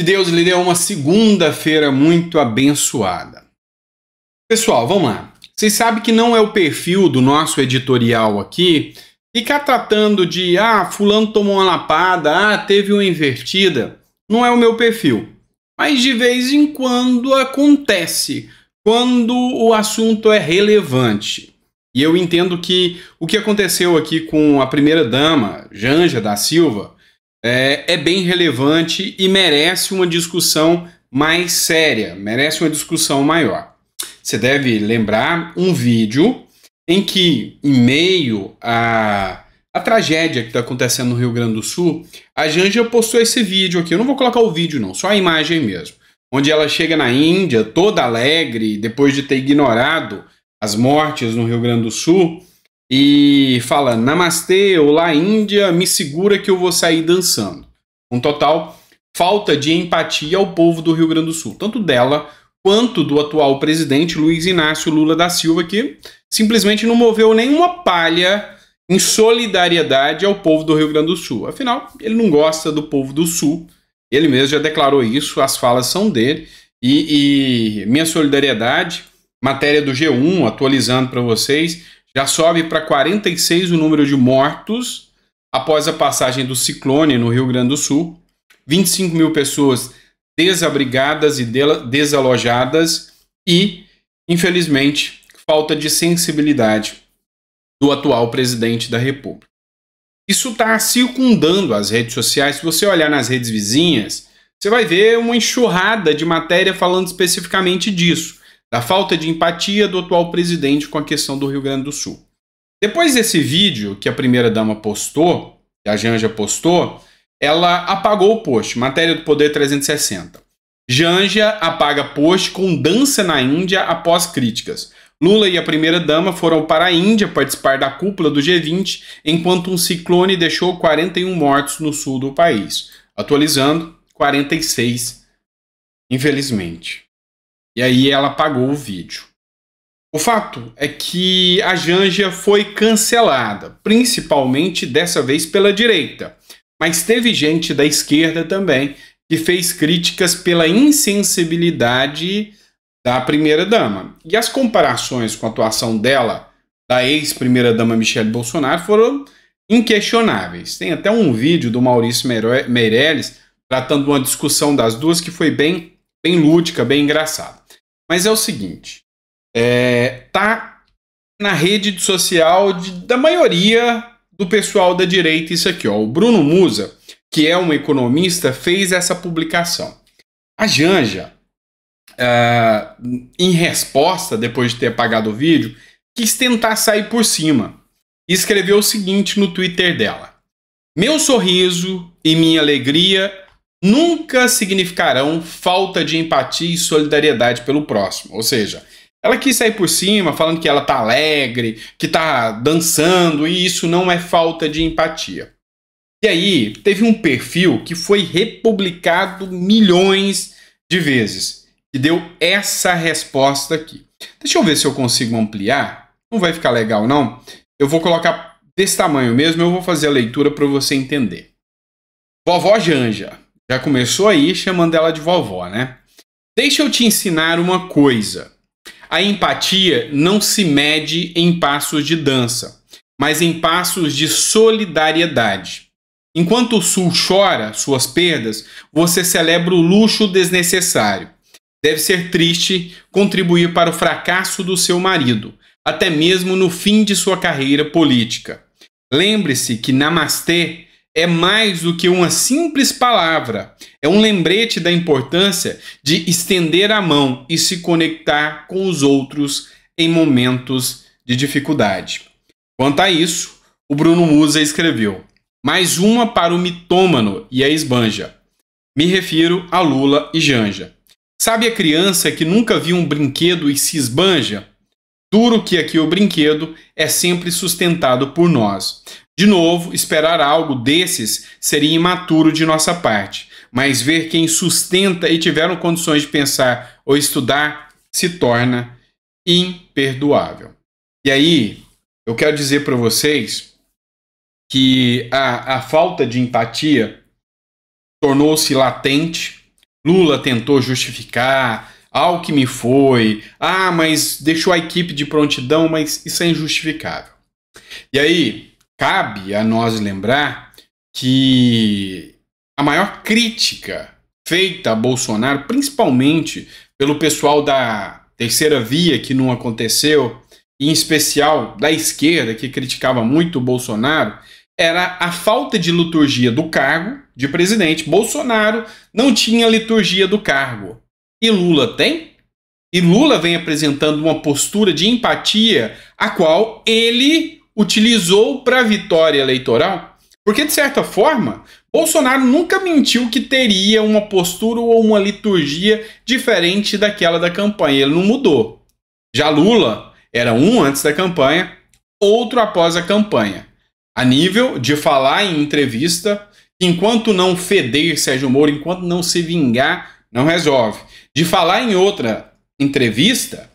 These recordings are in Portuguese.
Que Deus lhe dê uma segunda-feira muito abençoada. Pessoal, vamos lá. Vocês sabem que não é o perfil do nosso editorial aqui ficar tratando de ah, fulano tomou uma lapada, ah, teve uma invertida. Não é o meu perfil. Mas de vez em quando acontece, quando o assunto é relevante. E eu entendo que o que aconteceu aqui com a primeira dama, Janja da Silva, é, é bem relevante e merece uma discussão mais séria, merece uma discussão maior. Você deve lembrar um vídeo em que, em meio à a tragédia que está acontecendo no Rio Grande do Sul, a Janja postou esse vídeo aqui. Eu não vou colocar o vídeo, não, só a imagem mesmo. Onde ela chega na Índia, toda alegre, depois de ter ignorado as mortes no Rio Grande do Sul, e fala: Namastê, olá Índia, me segura que eu vou sair dançando. Um total falta de empatia ao povo do Rio Grande do Sul, tanto dela quanto do atual presidente Luiz Inácio Lula da Silva, que simplesmente não moveu nenhuma palha em solidariedade ao povo do Rio Grande do Sul. Afinal, ele não gosta do povo do Sul, ele mesmo já declarou isso, as falas são dele. E, e minha solidariedade, matéria do G1, atualizando para vocês, já sobe para 46 o número de mortos após a passagem do ciclone no Rio Grande do Sul. 25 mil pessoas desabrigadas e desalojadas e, infelizmente, falta de sensibilidade do atual presidente da República. Isso está circundando as redes sociais. Se você olhar nas redes vizinhas, você vai ver uma enxurrada de matéria falando especificamente disso da falta de empatia do atual presidente com a questão do Rio Grande do Sul. Depois desse vídeo que a primeira-dama postou, que a Janja postou, ela apagou o post, matéria do Poder 360. Janja apaga post com dança na Índia após críticas. Lula e a primeira-dama foram para a Índia participar da cúpula do G20, enquanto um ciclone deixou 41 mortos no sul do país. Atualizando, 46, infelizmente. E aí ela apagou o vídeo. O fato é que a Janja foi cancelada, principalmente dessa vez pela direita, mas teve gente da esquerda também que fez críticas pela insensibilidade da primeira-dama. E as comparações com a atuação dela, da ex-primeira-dama Michelle Bolsonaro, foram inquestionáveis. Tem até um vídeo do Maurício Meirelles tratando uma discussão das duas que foi bem, bem lúdica, bem engraçada. Mas é o seguinte, é, tá na rede social de, da maioria do pessoal da direita isso aqui, ó. O Bruno Musa, que é um economista, fez essa publicação. A Janja, é, em resposta, depois de ter apagado o vídeo, quis tentar sair por cima e escreveu o seguinte no Twitter dela: Meu sorriso e minha alegria nunca significarão falta de empatia e solidariedade pelo próximo. Ou seja, ela quis sair por cima falando que ela tá alegre, que tá dançando, e isso não é falta de empatia. E aí, teve um perfil que foi republicado milhões de vezes, que deu essa resposta aqui. Deixa eu ver se eu consigo ampliar. Não vai ficar legal, não. Eu vou colocar desse tamanho mesmo, eu vou fazer a leitura para você entender. Vovó Janja. Já começou aí chamando ela de vovó, né? Deixa eu te ensinar uma coisa. A empatia não se mede em passos de dança, mas em passos de solidariedade. Enquanto o Sul chora suas perdas, você celebra o luxo desnecessário. Deve ser triste contribuir para o fracasso do seu marido, até mesmo no fim de sua carreira política. Lembre-se que Namastê é mais do que uma simples palavra, é um lembrete da importância de estender a mão e se conectar com os outros em momentos de dificuldade. Quanto a isso, o Bruno Musa escreveu: mais uma para o mitômano e a esbanja. Me refiro a Lula e Janja. Sabe a criança que nunca viu um brinquedo e se esbanja? Duro que aqui o brinquedo é sempre sustentado por nós. De novo, esperar algo desses seria imaturo de nossa parte, mas ver quem sustenta e tiveram condições de pensar ou estudar se torna imperdoável. E aí, eu quero dizer para vocês que a, a falta de empatia tornou-se latente. Lula tentou justificar, ao que me foi, ah, mas deixou a equipe de prontidão, mas isso é injustificável. E aí, cabe a nós lembrar que a maior crítica feita a Bolsonaro, principalmente pelo pessoal da terceira via que não aconteceu, e em especial da esquerda que criticava muito o Bolsonaro, era a falta de liturgia do cargo de presidente. Bolsonaro não tinha liturgia do cargo. E Lula tem? E Lula vem apresentando uma postura de empatia a qual ele utilizou para a vitória eleitoral? Porque, de certa forma, Bolsonaro nunca mentiu que teria uma postura ou uma liturgia diferente daquela da campanha. Ele não mudou. Já Lula era um antes da campanha, outro após a campanha. A nível de falar em entrevista, enquanto não feder Sérgio Moro, enquanto não se vingar, não resolve. De falar em outra entrevista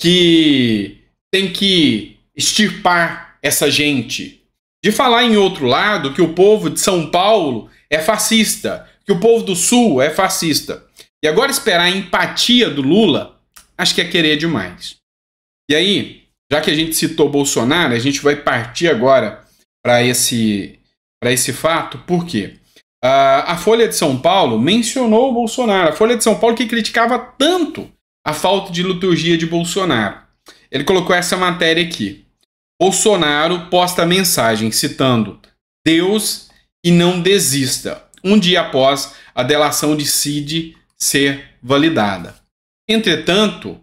que tem que extirpar essa gente. De falar em outro lado que o povo de São Paulo é fascista, que o povo do Sul é fascista. E agora esperar a empatia do Lula, acho que é querer demais. E aí, já que a gente citou Bolsonaro, a gente vai partir agora para esse, esse fato, por quê? Uh, a Folha de São Paulo mencionou o Bolsonaro. A Folha de São Paulo que criticava tanto a falta de liturgia de Bolsonaro. Ele colocou essa matéria aqui. Bolsonaro posta mensagem citando Deus e não desista, um dia após a delação de Cid ser validada. Entretanto,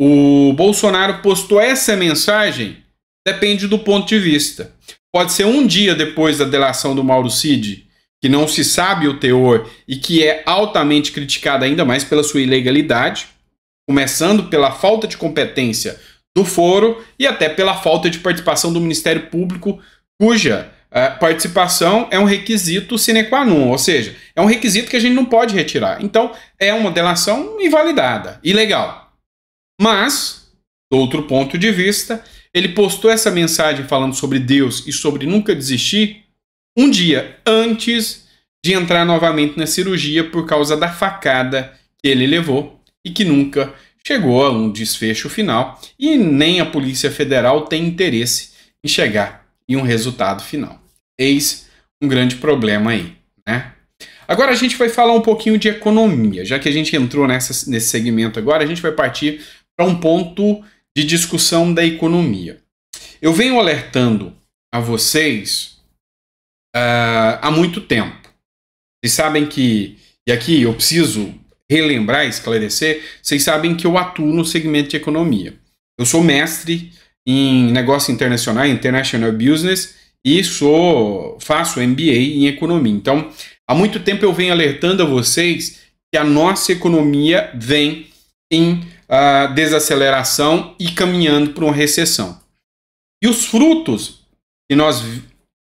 o Bolsonaro postou essa mensagem, depende do ponto de vista. Pode ser um dia depois da delação do Mauro Cid, que não se sabe o teor e que é altamente criticada ainda mais pela sua ilegalidade, começando pela falta de competência do foro e até pela falta de participação do Ministério Público, cuja uh, participação é um requisito sine qua non, ou seja, é um requisito que a gente não pode retirar. Então, é uma delação invalidada, ilegal. Mas, do outro ponto de vista, ele postou essa mensagem falando sobre Deus e sobre nunca desistir um dia antes de entrar novamente na cirurgia por causa da facada que ele levou e que nunca chegou a um desfecho final e nem a Polícia Federal tem interesse em chegar em um resultado final. Eis um grande problema aí, né? Agora a gente vai falar um pouquinho de economia, já que a gente entrou nessa, nesse segmento agora, a gente vai partir para um ponto de discussão da economia. Eu venho alertando a vocês uh, há muito tempo. Vocês sabem que, e aqui eu preciso relembrar, esclarecer, vocês sabem que eu atuo no segmento de economia. Eu sou mestre em negócio internacional, international business, e sou faço MBA em economia. Então, há muito tempo eu venho alertando a vocês que a nossa economia vem em uh, desaceleração e caminhando para uma recessão. E os frutos que nós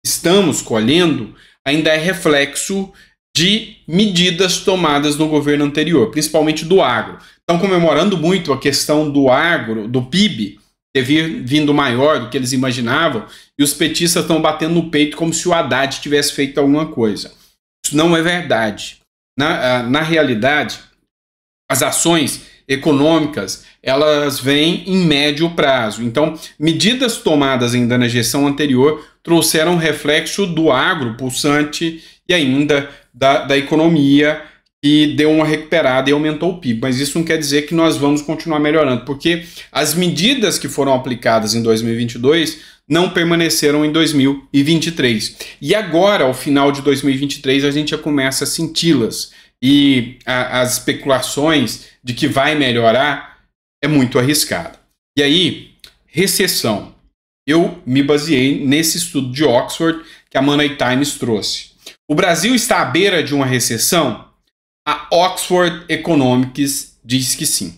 estamos colhendo ainda é reflexo de medidas tomadas no governo anterior, principalmente do agro. Estão comemorando muito a questão do agro, do PIB, ter vindo maior do que eles imaginavam, e os petistas estão batendo no peito como se o Haddad tivesse feito alguma coisa. Isso não é verdade. Na, ah, na realidade, as ações econômicas elas vêm em médio prazo. Então, medidas tomadas ainda na gestão anterior trouxeram reflexo do agro pulsante e ainda da, da economia que deu uma recuperada e aumentou o PIB. Mas isso não quer dizer que nós vamos continuar melhorando, porque as medidas que foram aplicadas em 2022 não permaneceram em 2023. E agora, ao final de 2023, a gente já começa a senti-las. E a, as especulações de que vai melhorar é muito arriscada. E aí, recessão. Eu me baseei nesse estudo de Oxford que a Money Times trouxe. O Brasil está à beira de uma recessão? A Oxford Economics diz que sim.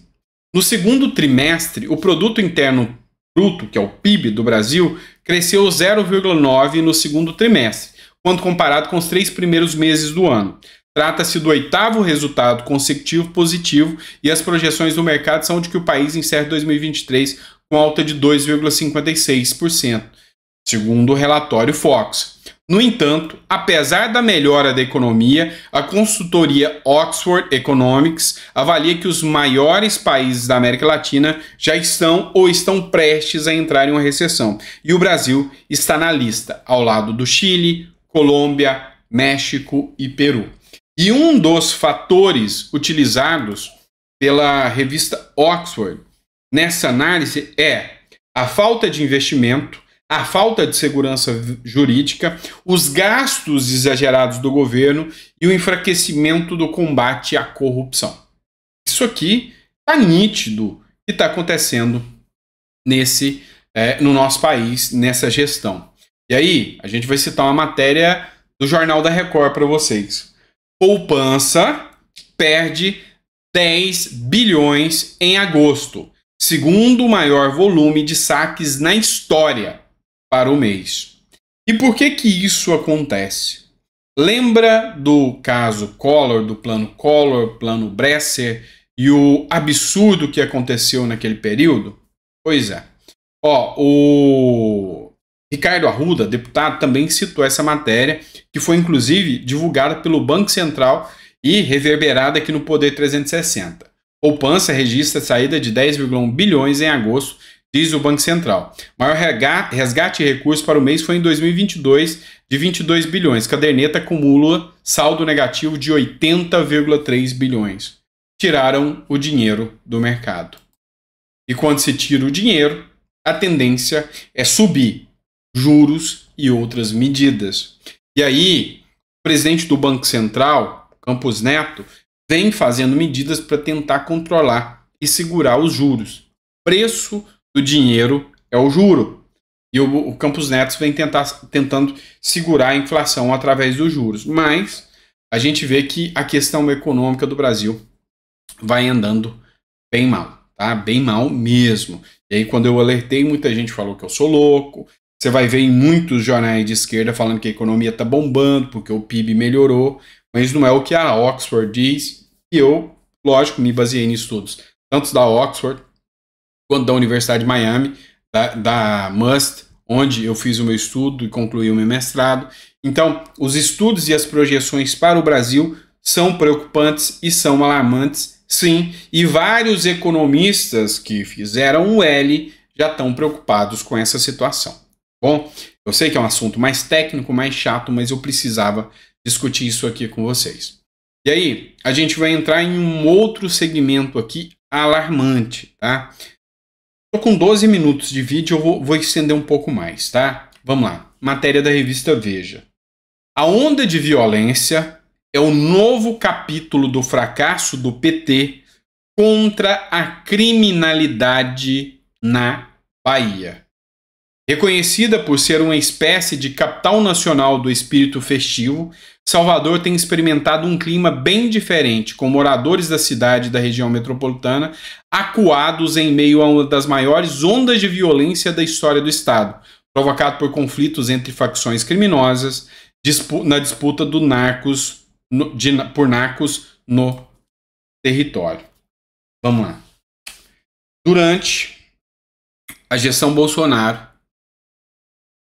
No segundo trimestre, o produto interno bruto, que é o PIB do Brasil, cresceu 0,9 no segundo trimestre, quando comparado com os três primeiros meses do ano. Trata-se do oitavo resultado consecutivo positivo e as projeções do mercado são de que o país encerre 2023 com alta de 2,56%, segundo o relatório Fox. No entanto, apesar da melhora da economia, a consultoria Oxford Economics avalia que os maiores países da América Latina já estão ou estão prestes a entrar em uma recessão, e o Brasil está na lista, ao lado do Chile, Colômbia, México e Peru. E um dos fatores utilizados pela revista Oxford nessa análise é a falta de investimento, a falta de segurança jurídica, os gastos exagerados do governo e o enfraquecimento do combate à corrupção. Isso aqui está nítido que está acontecendo nesse é, no nosso país nessa gestão. E aí a gente vai citar uma matéria do jornal da Record para vocês. Poupança perde 10 bilhões em agosto, segundo maior volume de saques na história para o mês. E por que que isso acontece? Lembra do caso Collor, do plano Collor, plano Bresser e o absurdo que aconteceu naquele período? Pois é. Ó, o Ricardo Arruda, deputado, também citou essa matéria, que foi inclusive divulgada pelo Banco Central e reverberada aqui no Poder 360. Poupança registra saída de 10,1 bilhões em agosto diz o Banco Central. O maior resgate de recursos para o mês foi em 2022, de 22 bilhões. Caderneta acumula saldo negativo de 80,3 bilhões. Tiraram o dinheiro do mercado. E quando se tira o dinheiro, a tendência é subir juros e outras medidas. E aí, o presidente do Banco Central, Campos Neto, vem fazendo medidas para tentar controlar e segurar os juros. Preço do dinheiro é o juro. E o, o Campos Neto vem tentar, tentando segurar a inflação através dos juros. Mas a gente vê que a questão econômica do Brasil vai andando bem mal, tá? Bem mal mesmo. E aí, quando eu alertei, muita gente falou que eu sou louco. Você vai ver em muitos jornais de esquerda falando que a economia está bombando, porque o PIB melhorou, mas não é o que a Oxford diz. E eu, lógico, me baseei em estudos, tanto da Oxford quanto da Universidade de Miami, da, da MUST, onde eu fiz o meu estudo e concluí o meu mestrado. Então, os estudos e as projeções para o Brasil são preocupantes e são alarmantes, sim, e vários economistas que fizeram o L já estão preocupados com essa situação. Bom, eu sei que é um assunto mais técnico, mais chato, mas eu precisava discutir isso aqui com vocês. E aí, a gente vai entrar em um outro segmento aqui alarmante, tá? com 12 minutos de vídeo, eu vou, vou estender um pouco mais, tá? Vamos lá. Matéria da revista Veja. A onda de violência é o novo capítulo do fracasso do PT contra a criminalidade na Bahia. Reconhecida por ser uma espécie de capital nacional do espírito festivo, Salvador tem experimentado um clima bem diferente, com moradores da cidade e da região metropolitana acuados em meio a uma das maiores ondas de violência da história do Estado, provocado por conflitos entre facções criminosas na disputa do narcos, de, por narcos no território. Vamos lá. Durante a gestão Bolsonaro,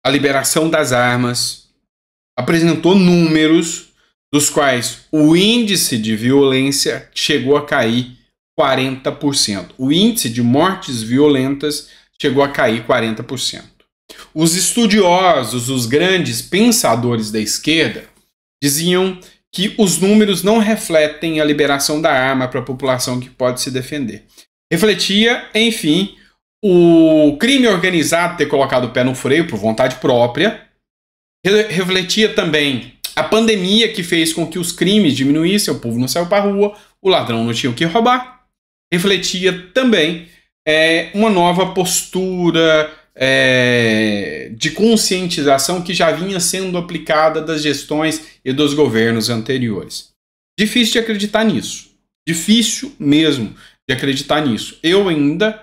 a liberação das armas, apresentou números dos quais o índice de violência chegou a cair 40%. O índice de mortes violentas chegou a cair 40%. Os estudiosos, os grandes pensadores da esquerda, diziam que os números não refletem a liberação da arma para a população que pode se defender. Refletia, enfim, o crime organizado ter colocado o pé no freio por vontade própria, refletia também a pandemia que fez com que os crimes diminuíssem, o povo não saiu para rua, o ladrão não tinha o que roubar. Refletia também é, uma nova postura é, de conscientização que já vinha sendo aplicada das gestões e dos governos anteriores. Difícil de acreditar nisso. Difícil mesmo de acreditar nisso. Eu ainda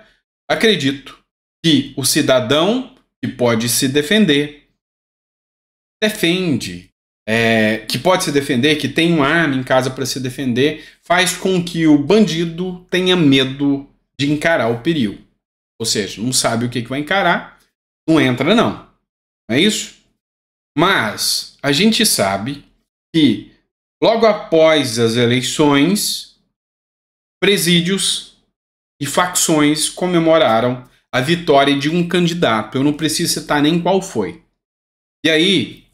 Acredito que o cidadão que pode se defender defende, é, que pode se defender, que tem uma arma em casa para se defender, faz com que o bandido tenha medo de encarar o perigo. Ou seja, não sabe o que, que vai encarar, não entra não. Não é isso? Mas a gente sabe que logo após as eleições, presídios e facções comemoraram a vitória de um candidato. Eu não preciso citar nem qual foi. E aí,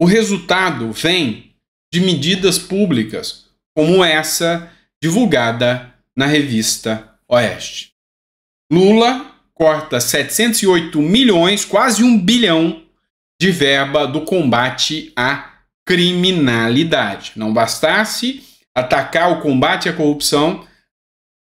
o resultado vem de medidas públicas como essa divulgada na revista Oeste. Lula corta 708 milhões, quase um bilhão de verba do combate à criminalidade. Não bastasse atacar o combate à corrupção,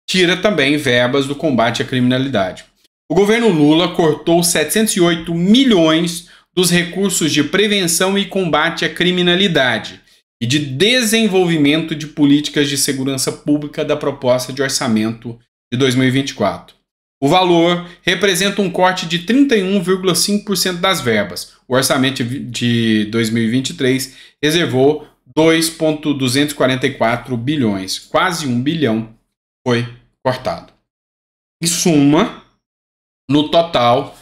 tira também verbas do combate à criminalidade. O governo Lula cortou 708 milhões dos recursos de prevenção e combate à criminalidade e de desenvolvimento de políticas de segurança pública da proposta de orçamento de 2024. O valor representa um corte de 31,5% das verbas. O orçamento de 2023 reservou 2,244 bilhões, quase 1 bilhão, foi cortado. E suma, no total,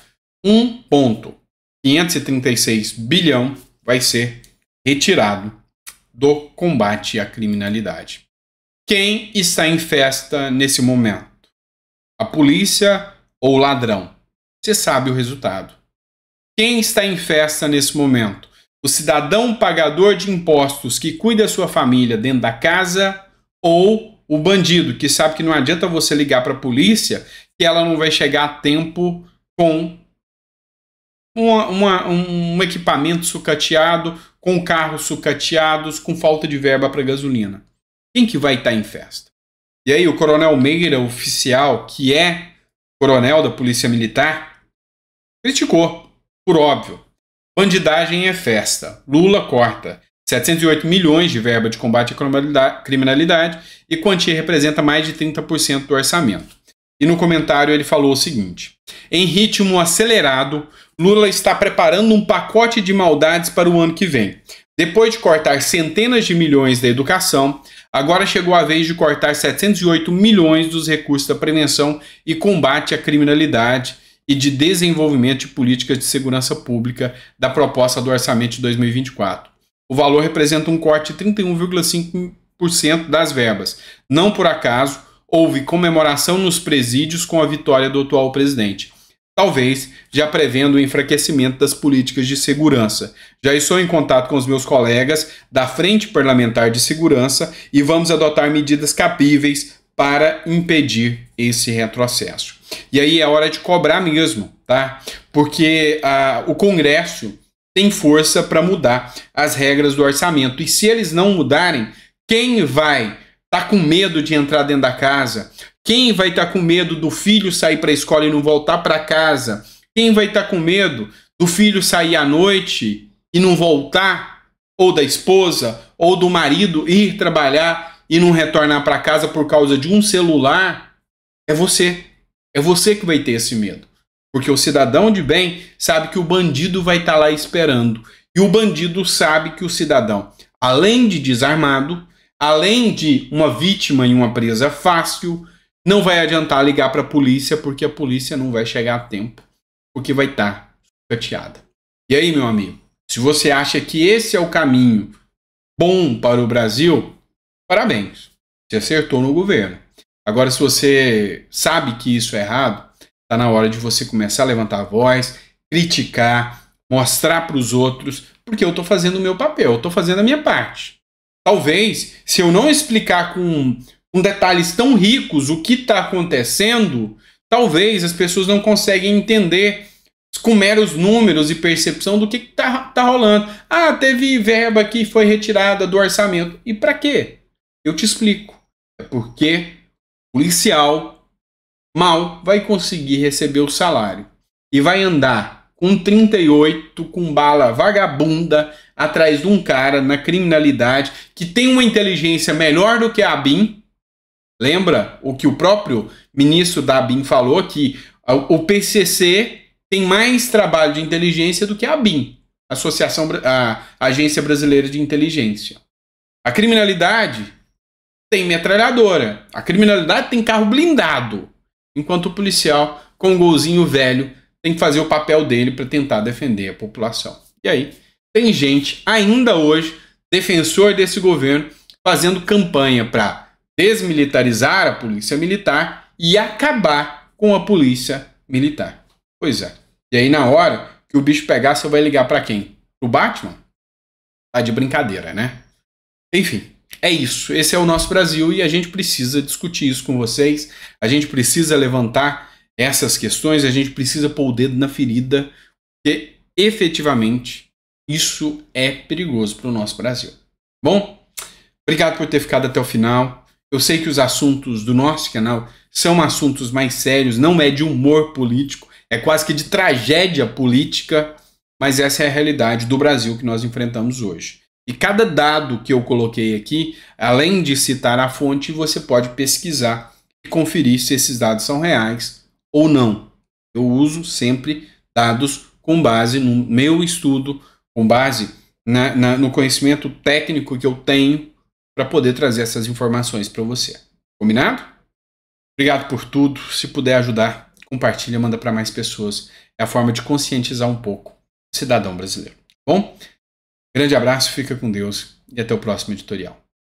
1,536 bilhão vai ser retirado do combate à criminalidade. Quem está em festa nesse momento? A polícia ou o ladrão? Você sabe o resultado. Quem está em festa nesse momento? O cidadão pagador de impostos que cuida da sua família dentro da casa ou o bandido que sabe que não adianta você ligar para a polícia, que ela não vai chegar a tempo com uma, uma, um equipamento sucateado, com carros sucateados, com falta de verba para gasolina. Quem que vai estar tá em festa? E aí o coronel Meira, oficial, que é coronel da Polícia Militar, criticou, por óbvio. Bandidagem é festa. Lula corta. 708 milhões de verba de combate à criminalidade e quantia representa mais de 30% do orçamento. E no comentário ele falou o seguinte: em ritmo acelerado, Lula está preparando um pacote de maldades para o ano que vem. Depois de cortar centenas de milhões da educação, agora chegou a vez de cortar 708 milhões dos recursos da prevenção e combate à criminalidade e de desenvolvimento de políticas de segurança pública da proposta do orçamento de 2024. O valor representa um corte de 31,5% das verbas. Não por acaso, houve comemoração nos presídios com a vitória do atual presidente. Talvez já prevendo o enfraquecimento das políticas de segurança. Já estou em contato com os meus colegas da Frente Parlamentar de Segurança e vamos adotar medidas capíveis para impedir esse retrocesso. E aí é hora de cobrar mesmo, tá? Porque ah, o Congresso tem força para mudar as regras do orçamento. E se eles não mudarem, quem vai estar tá com medo de entrar dentro da casa? Quem vai estar tá com medo do filho sair para a escola e não voltar para casa? Quem vai estar tá com medo do filho sair à noite e não voltar? Ou da esposa? Ou do marido ir trabalhar e não retornar para casa por causa de um celular? É você. É você que vai ter esse medo. Porque o cidadão de bem sabe que o bandido vai estar tá lá esperando. E o bandido sabe que o cidadão, além de desarmado, além de uma vítima e uma presa fácil, não vai adiantar ligar para a polícia, porque a polícia não vai chegar a tempo, porque vai estar tá chateada. E aí, meu amigo, se você acha que esse é o caminho bom para o Brasil, parabéns, você acertou no governo. Agora, se você sabe que isso é errado, Está na hora de você começar a levantar a voz, criticar, mostrar para os outros, porque eu estou fazendo o meu papel, eu estou fazendo a minha parte. Talvez, se eu não explicar com, com detalhes tão ricos o que está acontecendo, talvez as pessoas não conseguem entender com meros números e percepção do que está tá rolando. Ah, teve verba que foi retirada do orçamento. E para quê? Eu te explico. É porque policial mal vai conseguir receber o salário e vai andar com 38 com bala vagabunda atrás de um cara na criminalidade que tem uma inteligência melhor do que a ABIN. Lembra o que o próprio ministro da ABIN falou que o PCC tem mais trabalho de inteligência do que a ABIN, Associação a Agência Brasileira de Inteligência. A criminalidade tem metralhadora, a criminalidade tem carro blindado enquanto o policial, com um golzinho velho, tem que fazer o papel dele para tentar defender a população. E aí, tem gente ainda hoje, defensor desse governo, fazendo campanha para desmilitarizar a polícia militar e acabar com a polícia militar. Pois é. E aí, na hora que o bicho pegar, você vai ligar para quem? O Batman? Tá de brincadeira, né? Enfim, é isso. Esse é o nosso Brasil e a gente precisa discutir isso com vocês. A gente precisa levantar essas questões, a gente precisa pôr o dedo na ferida, porque efetivamente isso é perigoso para o nosso Brasil. Bom, obrigado por ter ficado até o final. Eu sei que os assuntos do nosso canal são assuntos mais sérios, não é de humor político, é quase que de tragédia política, mas essa é a realidade do Brasil que nós enfrentamos hoje. E cada dado que eu coloquei aqui, além de citar a fonte, você pode pesquisar e conferir se esses dados são reais ou não. Eu uso sempre dados com base no meu estudo, com base na, na, no conhecimento técnico que eu tenho para poder trazer essas informações para você. Combinado? Obrigado por tudo. Se puder ajudar, compartilha, manda para mais pessoas. É a forma de conscientizar um pouco o cidadão brasileiro. Tá bom, Grande abraço, fica com Deus e até o próximo editorial.